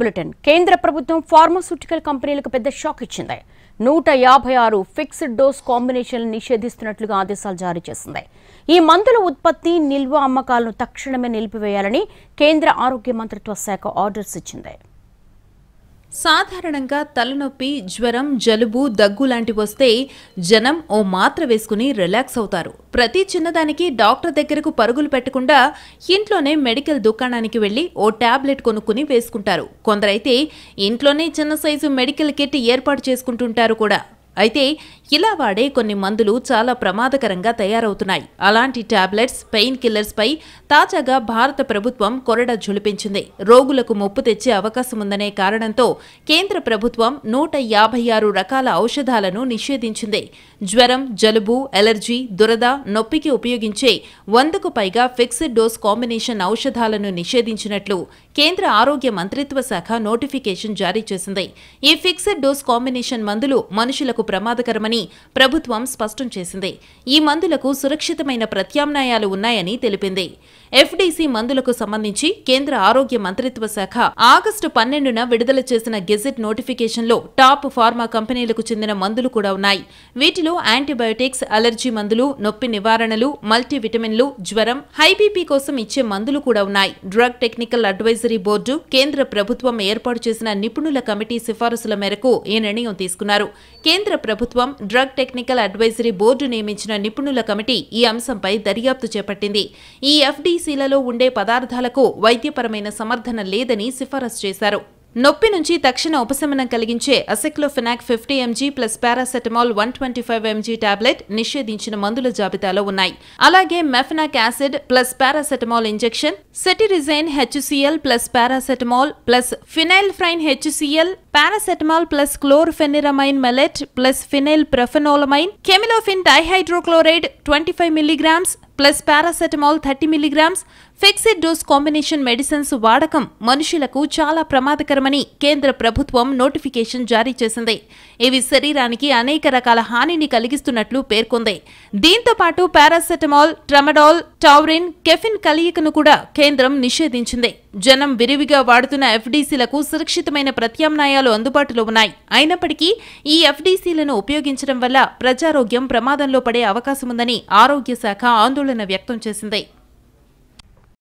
bulletin కేంద్ర ప్రభుత్వం pharmaceutical కంపెనీలకు పెద్ద షాక్ ఇచ్చింది నూట యాభై ఆరు ఫిక్స్డ్ డోస్ కాంబినేషన్లు నిషేధిస్తున్నట్లుగా ఆదేశాలు జారీ చేసింది ఈ మందుల ఉత్పత్తి నిల్వ అమ్మకాలను తక్షణమే నిలిపివేయాలని కేంద్ర ఆరోగ్య మంత్రిత్వ శాఖ ఆర్డర్స్ ఇచ్చింది సాధారణంగా తలనొప్పి జ్వరం జలుబు దగ్గు లాంటి వస్తే జనం ఓ మాత్ర వేసుకుని రిలాక్స్ అవుతారు ప్రతి చిన్నదానికి డాక్టర్ దగ్గరకు పరుగులు పెట్టకుండా ఇంట్లోనే మెడికల్ దుకాణానికి వెళ్ళి ఓ టాబ్లెట్ కొనుక్కుని వేసుకుంటారు కొందరైతే ఇంట్లోనే చిన్న సైజు మెడికల్ కిట్ ఏర్పాటు చేసుకుంటుంటారు కూడా అయితే ఇలా వాడే కొన్ని మందులు చాలా ప్రమాదకరంగా తయారవుతున్నాయి అలాంటి టాబ్లెట్స్ పెయిన్ కిల్లర్స్పై తాజాగా భారత ప్రభుత్వం కొరడ జులిపించింది రోగులకు ముప్పు తెచ్చే అవకాశం ఉందనే కారణంతో కేంద్ర ప్రభుత్వం నూట యాభై ఆరు రకాల ఔషధాలను నిషేధించింది జ్వరం జలుబు ఎలర్జీ దురద నొప్పికి ఉపయోగించే వందకు పైగా ఫిక్స్డ్ డోస్ కాంబినేషన్ ఔషధాలను నిషేధించినట్లు కేంద్ర ఆరోగ్య మంత్రిత్వ శాఖ నోటిఫికేషన్ జారీ చేసింది ఈ ఫిక్స్డ్ డోస్ కాంబినేషన్ మందులు మనుషులకు ప్రమాదకరమని ప్రభుత్వం స్పష్టం చేసింది ఈ మందులకు సురక్షితమైన ప్రత్యామ్నాయాలు ఉన్నాయని తెలిపింది ఎఫ్డీసీ మందులకు సంబంధించి కేంద్ర ఆరోగ్య మంత్రిత్వ శాఖ ఆగస్టు పన్నెండున విడుదల చేసిన గెజెట్ నోటిఫికేషన్లో టాప్ ఫార్మా కంపెనీలకు చెందిన మందులు కూడా ఉన్నాయి వీటిలో యాంటీబయోటిక్స్ అలర్జీ మందులు నొప్పి నివారణలు మల్టీవిటమిన్లు జ్వరం హైబీపీ కోసం ఇచ్చే మందులు కూడా ఉన్నాయి డ్రగ్ టెక్నికల్ అడ్వైజరీ బోర్డు కేంద్ర ప్రభుత్వం ఏర్పాటు చేసిన నిపుణుల కమిటీ సిఫారసుల మేరకు ఈ నిర్ణయం తీసుకున్నారు కేంద్ర ప్రభుత్వం డ్రగ్ టెక్నికల్ అడ్వైజరీ బోర్డు నియమించిన నిపుణుల కమిటీ ఈ అంశంపై దర్యాప్తు చేపట్టింది ఈ ఎఫ్డీ పీవీసీలలో ఉండే పదార్థాలకు వైద్యపరమైన సమర్థన లేదని సిఫారసు చేశారు నొప్పి నుంచి తక్షణ ఉపశమనం కలిగించే aceclofenac fifty MG plus paracetamol one twenty five MG tablet నిషేధించిన మందుల జాబితాలో ఉన్నాయి అలాగే mefenamic acid plus paracetamol injection cetirizine HCL plus paracetamol plus phenylephrine HCL paracetamol plus chlorpheniramine maleate plus phenyl propanolamine camylofin dihydrochloride twenty five milligrams plus paracetamol thirty milligrams fixed dose combination medicines వాడకం మనుషులకు చాలా ప్రమాదకరమని కేంద్ర ప్రభుత్వం notification జారీ చేసింది ఇవి శరీరానికి అనేక రకాల హానిని కలిగిస్తున్నట్లు పేర్కొంది దీంతో పాటు పారాసెటమాల్ ట్రమడాల్ టౌరిన్ కెఫిన్ కలయికను కూడా కేంద్రం నిషేధించింది జనం విరివిగా వాడుతున్న ఎఫ్డీసీలకు సురక్షితమైన ప్రత్యామ్నాయాలు అందుబాటులో ఉన్నాయి అయినప్పటికీ ఈ ఎఫ్డీసీలను ఉపయోగించడం వల్ల ప్రజారోగ్యం ప్రమాదంలో పడే అవకాశముందని ఆరోగ్య శాఖ ఆందోళన వ్యక్తం చేసింది